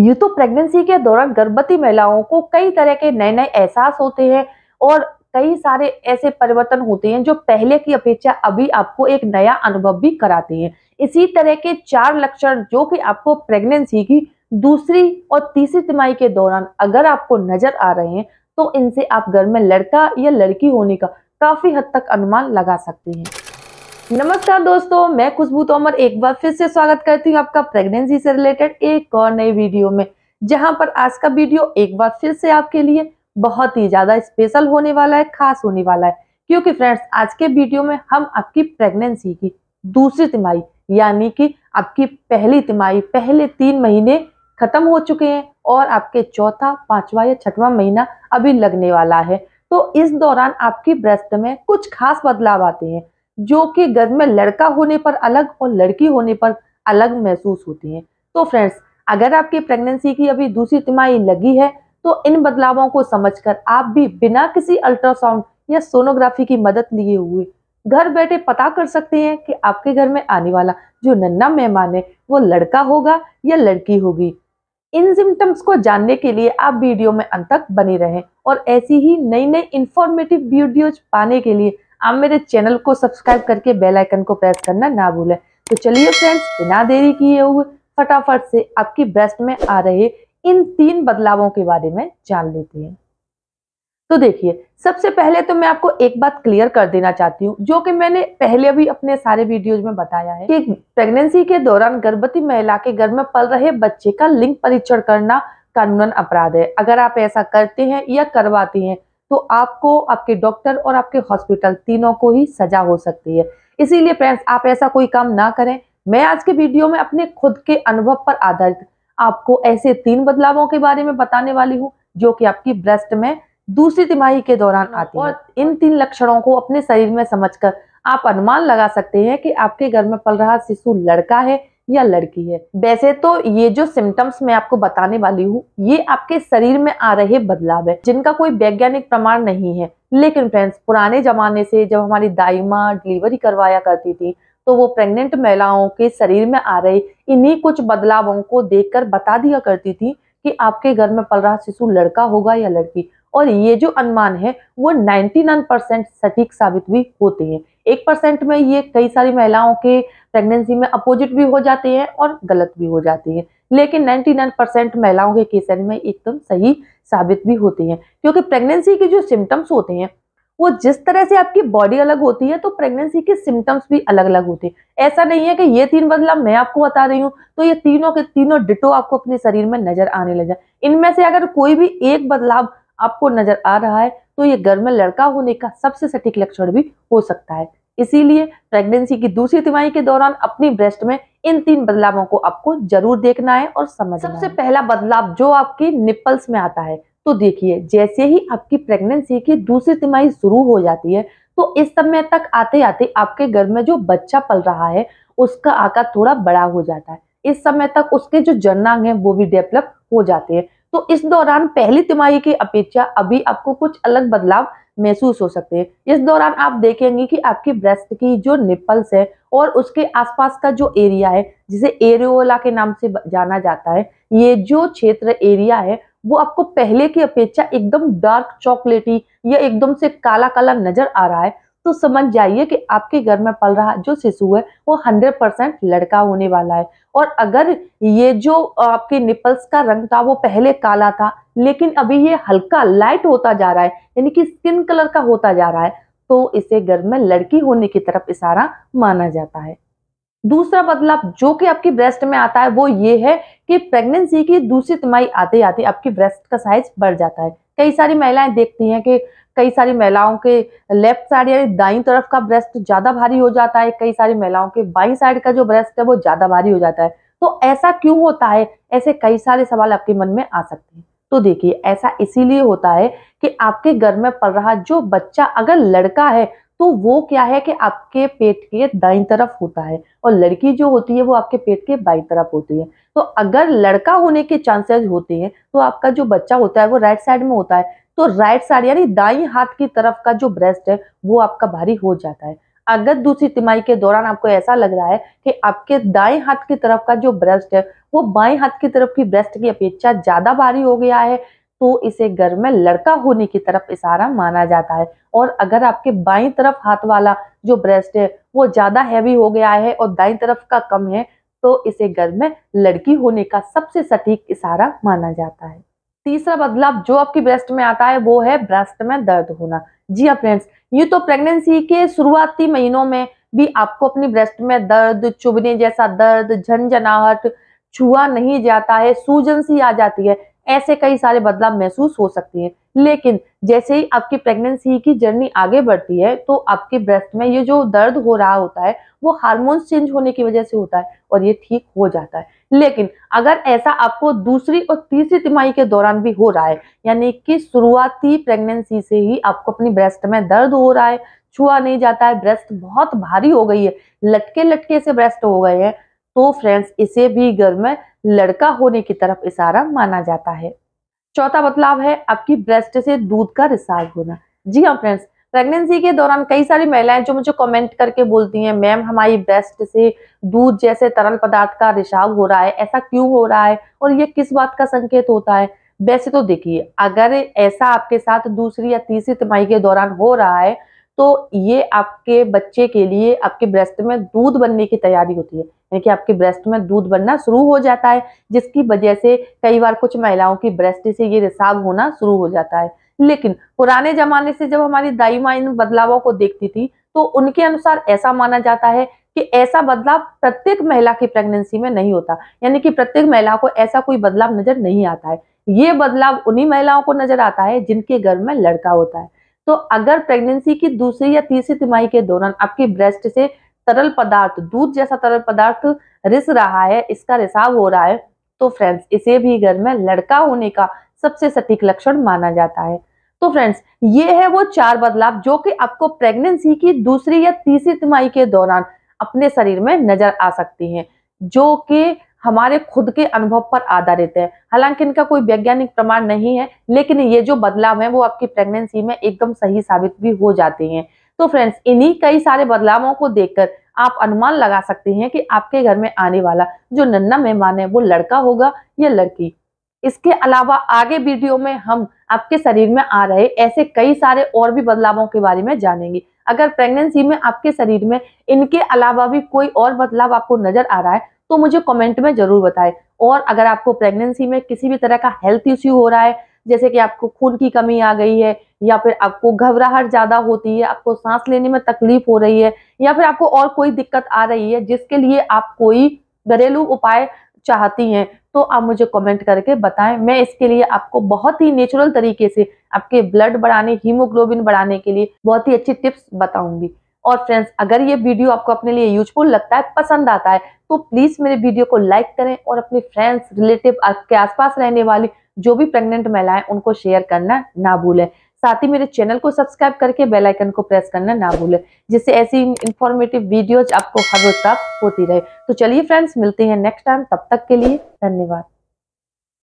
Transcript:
यूँ तो प्रेगनेंसी के दौरान गर्भवती महिलाओं को कई तरह के नए नए एहसास होते हैं और कई सारे ऐसे परिवर्तन होते हैं जो पहले की अपेक्षा अभी आपको एक नया अनुभव भी कराते हैं इसी तरह के चार लक्षण जो कि आपको प्रेगनेंसी की दूसरी और तीसरी तिमाही के दौरान अगर आपको नजर आ रहे हैं तो इनसे आप घर में लड़का या लड़की होने का काफी हद तक अनुमान लगा सकते हैं नमस्कार दोस्तों मैं खुशबू तोमर एक बार फिर से स्वागत करती हूँ आपका प्रेगनेंसी से रिलेटेड एक और नई वीडियो में जहाँ पर आज का वीडियो एक बार फिर से आपके लिए बहुत ही ज्यादा स्पेशल होने वाला है खास होने वाला है क्योंकि फ्रेंड्स आज के वीडियो में हम आपकी प्रेगनेंसी की दूसरी तिमाही यानी कि आपकी पहली तिमाही पहले तीन महीने खत्म हो चुके हैं और आपके चौथा पांचवा या छठवा महीना अभी लगने वाला है तो इस दौरान आपकी ब्रेस्ट में कुछ खास बदलाव आते हैं जो कि घर में लड़का होने पर अलग और लड़की होने पर अलग महसूस होती हैं तो फ्रेंड्स अगर आपकी प्रेगनेंसी की अभी दूसरी तिमाही लगी है तो इन बदलावों को समझकर आप भी बिना किसी अल्ट्रासाउंड या सोनोग्राफी की मदद लिए हुए घर बैठे पता कर सकते हैं कि आपके घर में आने वाला जो नन्ना मेहमान है वो लड़का होगा या लड़की होगी इन सिम्टम्स को जानने के लिए आप वीडियो में अंत तक बने रहें और ऐसी ही नई नई इंफॉर्मेटिव वीडियोज पाने के लिए आप मेरे चैनल को सब्सक्राइब करके बेल आइकन को प्रेस करना ना भूलें तो चलिए फ्रेंड्स बिना देरी किए हुए फटाफट से आपकी ब्रेस्ट में आ रहे इन तीन बदलावों के बारे में जान लेते हैं तो देखिए सबसे पहले तो मैं आपको एक बात क्लियर कर देना चाहती हूँ जो कि मैंने पहले भी अपने सारे वीडियोज में बताया है कि प्रेगनेंसी के दौरान गर्भवती महिला के घर में पल रहे बच्चे का लिंग परीक्षण करना कानूनन अपराध है अगर आप ऐसा करते हैं या करवाते हैं तो आपको आपके डॉक्टर और आपके हॉस्पिटल तीनों को ही सजा हो सकती है इसीलिए फ्रेंड्स आप ऐसा कोई काम ना करें मैं आज के वीडियो में अपने खुद के अनुभव पर आधारित आपको ऐसे तीन बदलावों के बारे में बताने वाली हूँ जो कि आपकी ब्रेस्ट में दूसरी तिमाही के दौरान हाँ, आती है और इन तीन लक्षणों को अपने शरीर में समझकर आप अनुमान लगा सकते हैं कि आपके घर में पल रहा शिशु लड़का है या लड़की है वैसे तो ये जो सिम्टम्स मैं आपको बताने वाली हूँ ये आपके शरीर में आ रहे बदलाव है जिनका कोई वैज्ञानिक प्रमाण नहीं है लेकिन फ्रेंड्स पुराने जमाने से जब हमारी दाइमा डिलीवरी करवाया करती थी तो वो प्रेग्नेंट महिलाओं के शरीर में आ रहे इन्हीं कुछ बदलावों को देखकर बता दिया करती थी कि आपके घर में पल रहा शिशु लड़का होगा या लड़की और ये जो अनुमान है वो 99 परसेंट सटीक साबित भी होते हैं एक परसेंट में ये कई सारी महिलाओं के प्रेगनेंसी में अपोजिट भी हो जाते हैं और गलत भी हो जाते हैं लेकिन 99 परसेंट महिलाओं के केस में एकदम सही साबित भी होते हैं क्योंकि प्रेगनेंसी के जो सिम्टम्स होते हैं वो जिस तरह से आपकी बॉडी अलग होती है तो प्रेगनेंसी के सिम्टम्स भी अलग अलग होते हैं ऐसा नहीं है कि ये तीन बदलाव मैं आपको बता रही हूँ तो ये तीनों के तीनों डिटो आपको अपने शरीर में नजर आने लग जाए इनमें से अगर कोई भी एक बदलाव आपको नजर आ रहा है तो ये घर में लड़का होने का सबसे सटीक लक्षण भी हो सकता है इसीलिए प्रेगनेंसी की दूसरी तिमाही के दौरान अपनी ब्रेस्ट में इन तीन बदलावों को आपको जरूर देखना है और समझना सबसे है। पहला बदलाव जो आपकी निपल्स में आता है तो देखिए जैसे ही आपकी प्रेगनेंसी की दूसरी तिमाही शुरू हो जाती है तो इस समय तक आते आते आपके घर में जो बच्चा पल रहा है उसका आकार थोड़ा बड़ा हो जाता है इस समय तक उसके जो जन्नांग है वो भी डेवलप हो जाते हैं तो इस दौरान पहली तिमाही की अपेक्षा अभी आपको कुछ अलग बदलाव महसूस हो सकते हैं इस दौरान आप देखेंगे कि आपकी ब्रेस्ट की जो निपल्स है और उसके आसपास का जो एरिया है जिसे एरियोला के नाम से जाना जाता है ये जो क्षेत्र एरिया है वो आपको पहले की अपेक्षा एकदम डार्क चॉकलेटी या एकदम से काला काला नजर आ रहा है तो समझ जाइए कि आपके घर में पल रहा जो शिशु है वो हंड्रेड परसेंट लड़का होने वाला है और अगर ये जो आपके निपल्स का रंग था वो पहले काला था लेकिन अभी ये हल्का लाइट होता जा रहा है यानी कि स्किन कलर का होता जा रहा है तो इसे घर में लड़की होने की तरफ इशारा माना जाता है दूसरा बदलाव जो कि आपकी ब्रेस्ट में आता है वो ये है कि प्रेगनेंसी की दूसरी तिमाही आते आते आपकी ब्रेस्ट का साइज बढ़ जाता है कई सारी महिलाएं देखती हैं कि कई सारी महिलाओं के लेफ्ट साइड यानी दाई तरफ का ब्रेस्ट ज्यादा भारी हो जाता है कई सारी महिलाओं के बाई साइड का जो ब्रेस्ट है वो ज्यादा भारी हो जाता है तो ऐसा क्यों होता है ऐसे कई सारे सवाल आपके मन में आ सकते हैं तो देखिए ऐसा इसीलिए होता है कि आपके घर में पल रहा जो बच्चा अगर लड़का है तो वो क्या है कि आपके पेट के दाई तरफ होता है और लड़की जो होती है वो आपके पेट के बाई तरफ होती है तो अगर लड़का होने के चांसेस होते हैं तो आपका जो बच्चा होता है वो राइट साइड में होता है तो राइट साइड यानी दाई हाथ की तरफ का जो ब्रेस्ट है वो आपका भारी हो जाता है अगर दूसरी तिमाही के दौरान आपको ऐसा लग रहा है कि आपके दाएं हाथ की तरफ का जो ब्रेस्ट है वो बाएं हाथ की तरफ की ब्रेस्ट की अपेक्षा ज्यादा भारी हो गया है तो इसे घर में लड़का होने की तरफ इशारा माना जाता है और अगर आपके बाई तरफ हाथ वाला जो ब्रेस्ट है वो ज्यादा हैवी हो गया है और दाई तरफ का कम है तो इसे घर में लड़की होने का सबसे सटीक इशारा माना जाता है तीसरा बदलाव जो आपकी ब्रेस्ट में आता है वो है ब्रेस्ट में दर्द होना जी हाँ फ्रेंड्स ये तो प्रेगनेंसी के शुरुआती महीनों में भी आपको अपनी ब्रेस्ट में दर्द चुभने जैसा दर्द झंझनाहट छुआ नहीं जाता है सूजन सी आ जाती है ऐसे कई सारे बदलाव महसूस हो सकते हैं लेकिन जैसे ही आपकी प्रेगनेंसी की जर्नी आगे बढ़ती है तो आपके ब्रेस्ट में ये जो दर्द हो रहा होता है वो हार्मोन्स चेंज होने की वजह से होता है और ये ठीक हो जाता है लेकिन अगर ऐसा आपको दूसरी और तीसरी तिमाही के दौरान भी हो रहा है यानी कि शुरुआती प्रेगनेंसी से ही आपको अपनी ब्रेस्ट में दर्द हो रहा है छुआ नहीं जाता है ब्रेस्ट बहुत भारी हो गई है लटके लटके से ब्रेस्ट हो गए हैं तो फ्रेंड्स इसे भी घर में लड़का होने की तरफ इशारा माना जाता है चौथा बदलाव है आपकी ब्रेस्ट से दूध का रिसाव होना जी हाँ फ्रेंड्स प्रेगनेंसी के दौरान कई सारी महिलाएं जो मुझे कमेंट करके बोलती हैं मैम हमारी ब्रेस्ट से दूध जैसे तरल पदार्थ का रिसाव हो रहा है ऐसा क्यों हो रहा है और ये किस बात का संकेत होता है वैसे तो देखिए अगर ऐसा आपके साथ दूसरी या तीसरी तिमाही के दौरान हो रहा है तो ये आपके बच्चे के लिए आपके ब्रेस्ट में दूध बनने की तैयारी होती है यानी कि आपके ब्रेस्ट में दूध बनना शुरू हो जाता है जिसकी वजह से कई बार कुछ महिलाओं की ब्रेस्ट से ये रिसाव होना शुरू हो जाता है लेकिन पुराने जमाने से जब हमारी दाई माँ इन बदलावों को देखती थी तो उनके अनुसार ऐसा माना जाता है कि ऐसा बदलाव प्रत्येक महिला की प्रेगनेंसी में नहीं होता यानी कि प्रत्येक महिला को ऐसा कोई बदलाव नजर नहीं आता है ये बदलाव उन्हीं महिलाओं को नजर आता है जिनके घर में लड़का होता है तो अगर प्रेगनेंसी की दूसरी या तीसरी तिमाही के दौरान आपकी ब्रेस्ट से तरल पदार्थ दूध जैसा तरल पदार्थ रिस रहा है इसका रिसाव हो रहा है तो फ्रेंड्स इसे भी घर में लड़का होने का सबसे सटीक लक्षण माना जाता है तो फ्रेंड्स ये है वो चार बदलाव जो कि आपको प्रेगनेंसी की दूसरी या तीसरी तिमाही के दौरान अपने शरीर में नजर आ सकती हैं जो कि हमारे खुद के अनुभव पर आधारित है हालांकि इनका कोई वैज्ञानिक प्रमाण नहीं है लेकिन ये जो बदलाव है वो आपकी प्रेगनेंसी में एकदम सही साबित भी हो जाते हैं तो फ्रेंड्स इन्हीं कई सारे बदलावों को देखकर आप अनुमान लगा सकते हैं कि आपके घर में आने वाला जो नन्ना मेहमान है वो लड़का होगा या लड़की इसके अलावा आगे वीडियो में हम आपके शरीर में आ रहे ऐसे कई सारे और भी बदलावों के बारे में जानेंगे अगर प्रेगनेंसी में आपके शरीर में इनके अलावा भी कोई और बदलाव आपको नजर आ रहा है तो मुझे कमेंट में जरूर बताएं और अगर आपको प्रेगनेंसी में किसी भी तरह का हेल्थ इश्यू हो रहा है जैसे कि आपको खून की कमी आ गई है या फिर आपको घबराहट ज्यादा होती है आपको सांस लेने में तकलीफ हो रही है या फिर आपको और कोई दिक्कत आ रही है जिसके लिए आप कोई घरेलू उपाय चाहती हैं तो आप मुझे कमेंट करके बताएं मैं इसके लिए आपको बहुत ही नेचुरल तरीके से आपके ब्लड बढ़ाने हीमोग्लोबिन बढ़ाने के लिए बहुत ही अच्छी टिप्स बताऊंगी और फ्रेंड्स अगर ये वीडियो आपको अपने लिए यूजफुल लगता है पसंद आता है तो प्लीज़ मेरे वीडियो को लाइक करें और अपने फ्रेंड्स रिलेटिव आपके आसपास रहने वाली जो भी प्रेग्नेंट महिलाएं उनको शेयर करना ना भूलें साथ ही मेरे चैनल को सब्सक्राइब करके बेल आइकन को प्रेस करना ना भूलें जिससे ऐसी इंफॉर्मेटिव वीडियोज आपको हर रोज प्राप्त होती रहे तो चलिए फ्रेंड्स मिलते हैं नेक्स्ट टाइम तब तक के लिए धन्यवाद